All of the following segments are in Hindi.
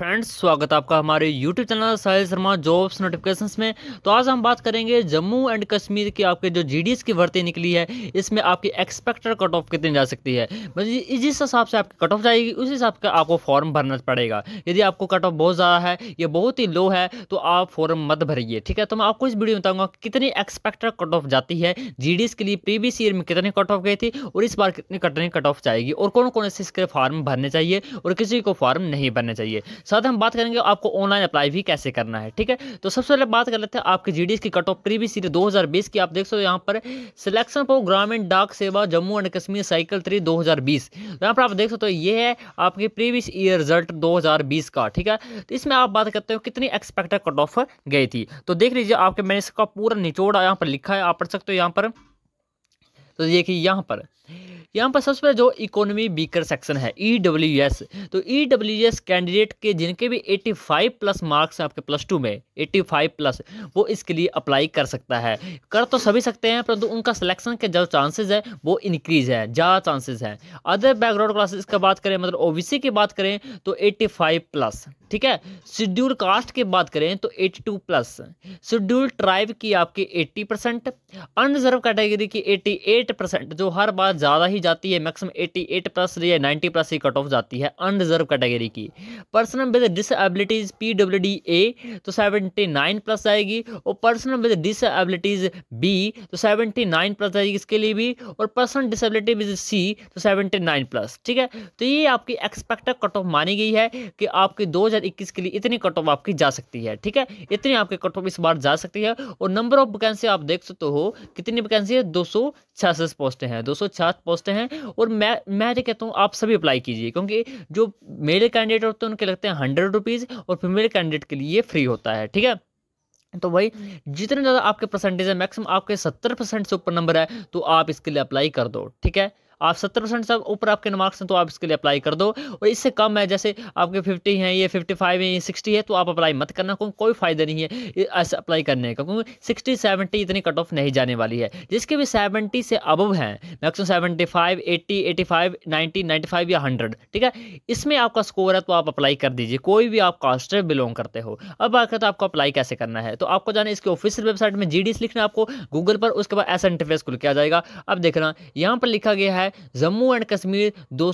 फ्रेंड्स स्वागत है आपका हमारे YouTube channel Sahil Sharma jobs notifications में तो आज हम बात करेंगे जम्मू एंड कश्मीर की आपके जो जीडीएस की भर्ती निकली है इसमें आपकी एक्सपेक्टेड कट ऑफ कितनी जा सकती है जिस हिसाब से आपकी कट ऑफ जाएगी उस हिसाब का आपको फॉर्म भरना पड़ेगा यदि आपको कट ऑफ बहुत ज़्यादा है या बहुत ही लो है तो आप फॉर्म मत भरिए ठीक है तो मैं आपको इस वीडियो में बताऊँगा कितनी एक्सपेक्टेड कट ऑफ जाती है जी के लिए प्रीवियस ईयर में कितनी कट ऑफ गई थी और इस बार कितनी कटनी कट ऑफ जाएगी और कौन कौन से इसके फॉर्म भरने चाहिए और किसी को फॉर्म नहीं भरने चाहिए साथ हम बात करेंगे आपको ऑनलाइन अप्लाई भी कैसे करना है ठीक है तो सबसे पहले बात कर लेते हैं आपके जी की कट ऑफ प्रीवियस ईयर 2020 की आप देख सकते हो यहाँ पर सिलेक्शन फॉर ग्रामीण डाक सेवा Jammu and Kashmir cycle three 2020 हज़ार तो पर आप देख सकते हो ये है आपके प्रीवियस ईयर रिजल्ट 2020 का ठीक है तो इसमें आप बात करते हो कितनी एक्सपेक्टेड कट ऑफ गई थी तो देख लीजिए आपके मैंने इसका पूरा निचोड़ा यहाँ पर लिखा है आप पढ़ सकते हो यहाँ पर तो देखिए यहाँ पर यहाँ पर सबसे पहले जो इकोनॉमी बीकर सेक्शन है ई डब्ल्यू एस तो ई डब्ल्यू एस कैंडिडेट के जिनके भी 85 प्लस मार्क्स हैं आपके प्लस टू में 85 प्लस वो इसके लिए अप्लाई कर सकता है कर तो सभी सकते हैं परंतु उनका सिलेक्शन के जो चांसेज है वो इंक्रीज है ज़्यादा चांसेज हैं अदर बैकग्राउंड क्लासेस का बात करें मतलब ओ की बात करें तो एट्टी प्लस ठीक है शेड्यूल कास्ट की बात करें तो 82 प्लस शेड्यूल ट्राइब की आपकी 80 परसेंट अनरिजर्व कैटेगरी की 88 परसेंट जो हर बार ज़्यादा ही जाती है मैक्सिमम 88 प्लस या 90 प्लस ही कट ऑफ जाती है अनरिजर्व कैटेगरी की person with disabilities P W D A तो 79 प्लस आएगी और पर्सन विद डिसबिलिटीज़ बी तो 79 प्लस आएगी इसके लिए भी और पर्सन डिसबिलिटी विद सी तो सेवेंटी प्लस ठीक है तो ये आपकी एक्सपेक्टेड कट ऑफ मानी गई है कि आपकी दो 2021 के लिए इतनी कट ऑफ आपकी जा सकती है ठीक है इतनी आपके कट ऑफ इस बार जा सकती है और नंबर ऑफ वैकेंसी आप देख सकते हो कितनी वैकेंसी है दो सौ छियासठ पोस्टें हैं दो सौ छियासठ पोस्टें हैं और मैं मैं कहता हूँ आप सभी अप्लाई कीजिए क्योंकि जो मेल कैंडिडेट होते हैं उनके लगते हैं हंड्रेड रुपीज़ और फीमेल कैंडिडेट के लिए फ्री होता है ठीक है तो भाई जितने ज़्यादा आपके परसेंटेज है मैक्सिमम आपके सत्तर परसेंट से ऊपर नंबर है तो आप इसके लिए अप्लाई कर दो ठीक है आप सत्तर परसेंट से ऊपर आपके मार्क्स हैं तो आप इसके लिए अप्लाई कर दो और इससे कम है जैसे आपके फिफ्टी हैं ये फिफ्टी फाइव है ये सिक्सटी है तो आप अप्लाई मत करना क्योंकि कोई फ़ायदा नहीं है ऐसे अप्लाई करने का क्योंकि सिक्सटी सेवेंटी इतनी कट ऑफ नहीं जाने वाली है जिसके भी सेवेंटी से अबव हैं maximum seventy five eighty eighty five ninety ninety five या हंड्रेड ठीक है इसमें आपका स्कोर है तो आप अप्लाई कर दीजिए कोई भी आप कास्ट बिलोंग करते हो अब बात करते आपको अप्लाई कैसे करना है तो आपको जाना इसके ऑफिशियल वेबसाइट में जी लिखना आपको गूगल पर उसके बाद एस इंटरफेस खुल के आ जाएगा अब देखना यहाँ पर लिखा गया है जम्मू एंड कश्मीर दो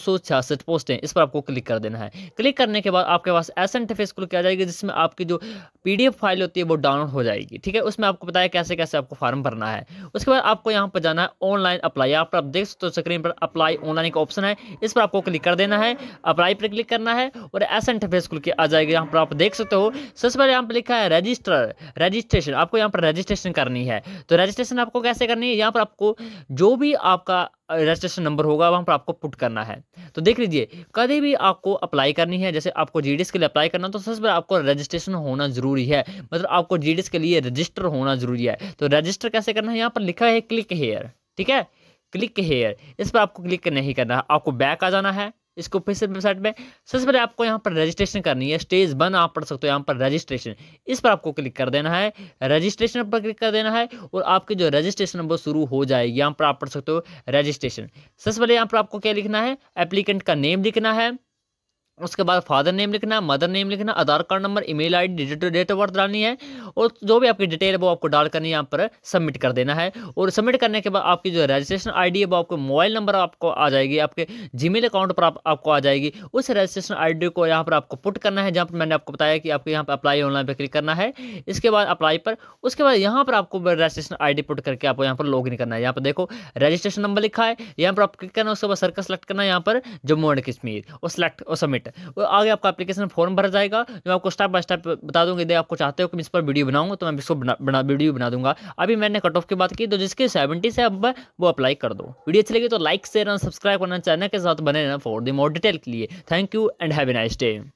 पोस्टें इस पर आपको क्लिक कर देना है क्लिक करने के बाद आपके पास एस एंड फेस के आ जाएगी जिसमें आपकी जो पी फाइल होती है वो डाउनलोड हो जाएगी ठीक है उसमें आपको बताया कैसे कैसे आपको फॉर्म भरना है उसके बाद आपको यहाँ पर जाना है ऑनलाइन अप्लाई आप देख सकते हो स्क्रीन पर अप्लाई ऑनलाइन का ऑप्शन है इस पर आपको क्लिक कर देना है अप्लाई पर क्लिक करना है और ऐसा इंटरफेस खुल के आ जाएगी यहाँ पर आप देख सकते हो सबसे पहले यहाँ पर लिखा है रजिस्टर रजिस्ट्रेशन आपको यहाँ पर रजिस्ट्रेशन करनी है तो रजिस्ट्रेशन आपको कैसे करनी है यहाँ पर आपको जो भी आपका रजिस्ट्रेशन नंबर होगा वहाँ पर आपको पुट करना है तो देख लीजिए कभी भी आपको अप्लाई करनी है जैसे आपको जी के लिए अप्लाई करना तो सबसे पहले आपको रजिस्ट्रेशन होना ज़रूरी है मतलब आपको जी के लिए रजिस्टर होना ज़रूरी है तो रजिस्टर कैसे करना है यहाँ पर लिखा है क्लिक हेयर ठीक है क्लिक हेयर इस पर आपको क्लिक नहीं करना है आपको बैक आ जाना है इसको फिर से वेबसाइट में सबसे पहले आपको यहाँ पर रजिस्ट्रेशन करनी है स्टेज वन आप पढ़ सकते हो यहाँ पर रजिस्ट्रेशन इस पर आपको क्लिक कर देना है रजिस्ट्रेशन पर क्लिक कर देना है और आपकी जो रजिस्ट्रेशन वो शुरू हो जाएगी यहाँ पर आप पढ़ सकते हो रजिस्ट्रेशन सबसे पहले यहाँ पर आपको क्या लिखना है एप्लीकेंट का नेम लिखना है उसके बाद फादर नेम लिखना मदर नेम लिखना Aadhaar card number email ID digital date of birth डालनी है और जो भी आपकी डिटेल है वो आपको डाल करनी यहाँ पर सबमिट कर देना है और सबमिट करने के बाद आपकी जो रजिस्ट्रेशन आईडी है वो आपको मोबाइल नंबर आपको आ जाएगी आपके जीमेल अकाउंट पर आप, आपको आ जाएगी उस रजिस्ट्रेशन आई को यहाँ पर आपको पुट करना है जहाँ पर मैंने आपको बताया कि आपको यहाँ पर अप्लाई ऑनलाइन पर क्लिक करना है इसके बाद अप्लाई पर उसके बाद यहाँ पर आपको रजिस्ट्रेशन आई पुट करके आपको यहाँ पर लॉग करना है यहाँ पर देखो रजिस्ट्रेशन नंबर लिखा है यहाँ पर आप क्लिक करना है उसके बाद सर्कल सेलेक्ट करना है यहाँ पर जम्मू एंड कश्मीर और सेलेक्ट और सबमिट राइट और आगे आपका एप्लीकेशन फॉर्म भर जाएगा जो आपको स्टेप बाय स्टेप बता दूंगा यदि आपको चाहते हो कि मैं इस पर वीडियो बनाऊंगा तो मैं इसको बना, वीडियो बना दूंगा अभी मैंने कट ऑफ की बात की तो जिसके सेवेंटी से अब वो अप्लाई कर दो वीडियो अच्छी लगी तो लाइक शेयर सब्सक्राइब करना चैनल के साथ बने रहना फॉर दी मोर डिटेल के लिए thank you and have nice day